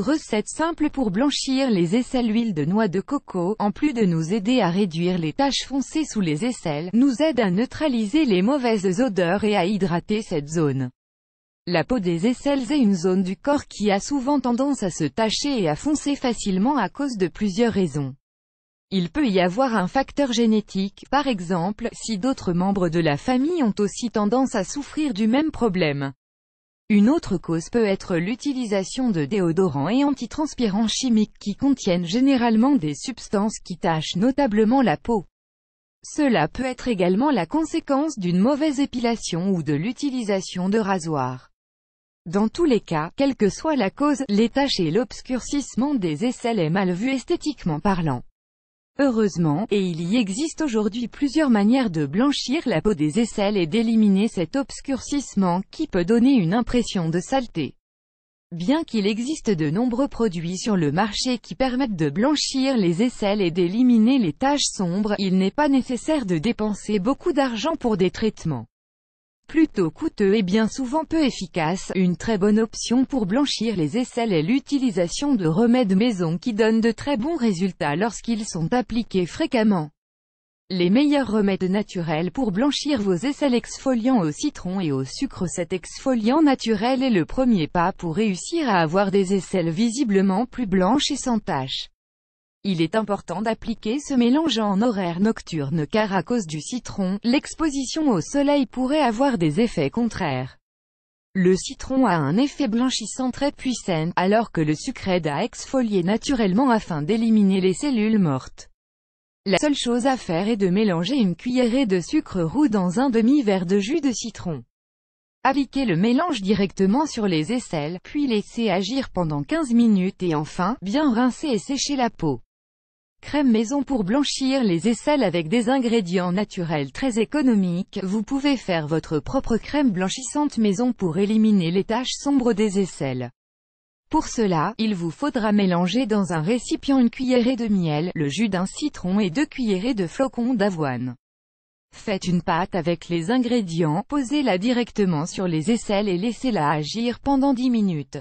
Recette simple pour blanchir les aisselles huile de noix de coco, en plus de nous aider à réduire les taches foncées sous les aisselles, nous aide à neutraliser les mauvaises odeurs et à hydrater cette zone. La peau des aisselles est une zone du corps qui a souvent tendance à se tacher et à foncer facilement à cause de plusieurs raisons. Il peut y avoir un facteur génétique, par exemple, si d'autres membres de la famille ont aussi tendance à souffrir du même problème. Une autre cause peut être l'utilisation de déodorants et antitranspirants chimiques qui contiennent généralement des substances qui tachent notablement la peau. Cela peut être également la conséquence d'une mauvaise épilation ou de l'utilisation de rasoirs. Dans tous les cas, quelle que soit la cause, les taches et l'obscurcissement des aisselles est mal vu esthétiquement parlant. Heureusement, et il y existe aujourd'hui plusieurs manières de blanchir la peau des aisselles et d'éliminer cet obscurcissement qui peut donner une impression de saleté. Bien qu'il existe de nombreux produits sur le marché qui permettent de blanchir les aisselles et d'éliminer les taches sombres, il n'est pas nécessaire de dépenser beaucoup d'argent pour des traitements. Plutôt coûteux et bien souvent peu efficace, une très bonne option pour blanchir les aisselles est l'utilisation de remèdes maison qui donnent de très bons résultats lorsqu'ils sont appliqués fréquemment. Les meilleurs remèdes naturels pour blanchir vos aisselles exfoliant au citron et au sucre Cet exfoliant naturel est le premier pas pour réussir à avoir des aisselles visiblement plus blanches et sans taches. Il est important d'appliquer ce mélange en horaire nocturne car à cause du citron, l'exposition au soleil pourrait avoir des effets contraires. Le citron a un effet blanchissant très puissant, alors que le sucre aide à exfolier naturellement afin d'éliminer les cellules mortes. La seule chose à faire est de mélanger une cuillerée de sucre roux dans un demi-verre de jus de citron. Appliquez le mélange directement sur les aisselles, puis laissez agir pendant 15 minutes et enfin, bien rincer et sécher la peau. Crème maison pour blanchir les aisselles avec des ingrédients naturels très économiques, vous pouvez faire votre propre crème blanchissante maison pour éliminer les taches sombres des aisselles. Pour cela, il vous faudra mélanger dans un récipient une cuillerée de miel, le jus d'un citron et deux cuillerées de flocons d'avoine. Faites une pâte avec les ingrédients, posez-la directement sur les aisselles et laissez-la agir pendant 10 minutes.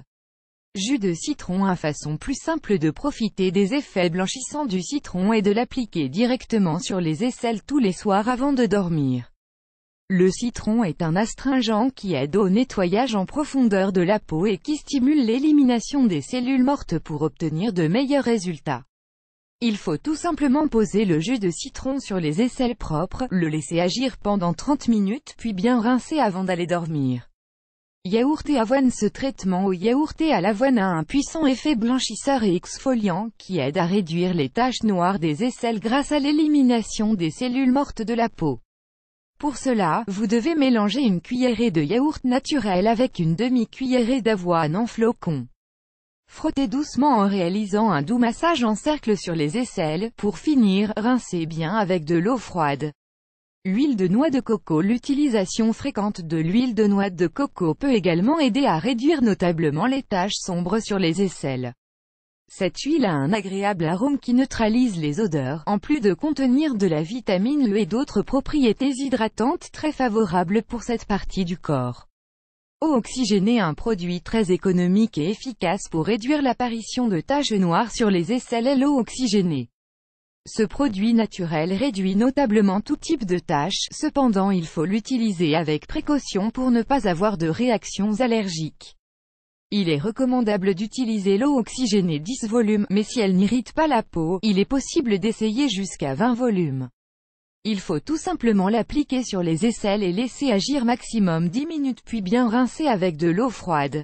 Jus de citron à façon plus simple de profiter des effets blanchissants du citron et de l'appliquer directement sur les aisselles tous les soirs avant de dormir. Le citron est un astringent qui aide au nettoyage en profondeur de la peau et qui stimule l'élimination des cellules mortes pour obtenir de meilleurs résultats. Il faut tout simplement poser le jus de citron sur les aisselles propres, le laisser agir pendant 30 minutes puis bien rincer avant d'aller dormir. Yaourt et avoine Ce traitement au yaourt et à l'avoine a un puissant effet blanchisseur et exfoliant, qui aide à réduire les taches noires des aisselles grâce à l'élimination des cellules mortes de la peau. Pour cela, vous devez mélanger une cuillerée de yaourt naturel avec une demi-cuillerée d'avoine en flocons. Frottez doucement en réalisant un doux massage en cercle sur les aisselles, pour finir, rincez bien avec de l'eau froide. Huile de noix de coco L'utilisation fréquente de l'huile de noix de coco peut également aider à réduire notablement les taches sombres sur les aisselles. Cette huile a un agréable arôme qui neutralise les odeurs, en plus de contenir de la vitamine E et d'autres propriétés hydratantes très favorables pour cette partie du corps. Eau oxygénée Un produit très économique et efficace pour réduire l'apparition de taches noires sur les aisselles et l'eau oxygénée. Ce produit naturel réduit notablement tout type de tâches, cependant il faut l'utiliser avec précaution pour ne pas avoir de réactions allergiques. Il est recommandable d'utiliser l'eau oxygénée 10 volumes, mais si elle n'irrite pas la peau, il est possible d'essayer jusqu'à 20 volumes. Il faut tout simplement l'appliquer sur les aisselles et laisser agir maximum 10 minutes puis bien rincer avec de l'eau froide.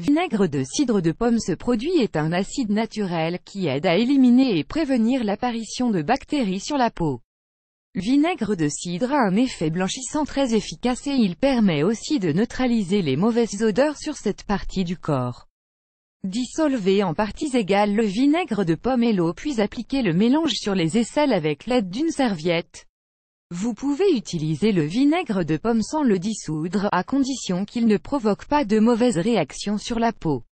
Vinaigre de cidre de pomme Ce produit est un acide naturel qui aide à éliminer et prévenir l'apparition de bactéries sur la peau. Vinaigre de cidre a un effet blanchissant très efficace et il permet aussi de neutraliser les mauvaises odeurs sur cette partie du corps. Dissolvez en parties égales le vinaigre de pomme et l'eau puis appliquez le mélange sur les aisselles avec l'aide d'une serviette. Vous pouvez utiliser le vinaigre de pomme sans le dissoudre, à condition qu'il ne provoque pas de mauvaises réactions sur la peau.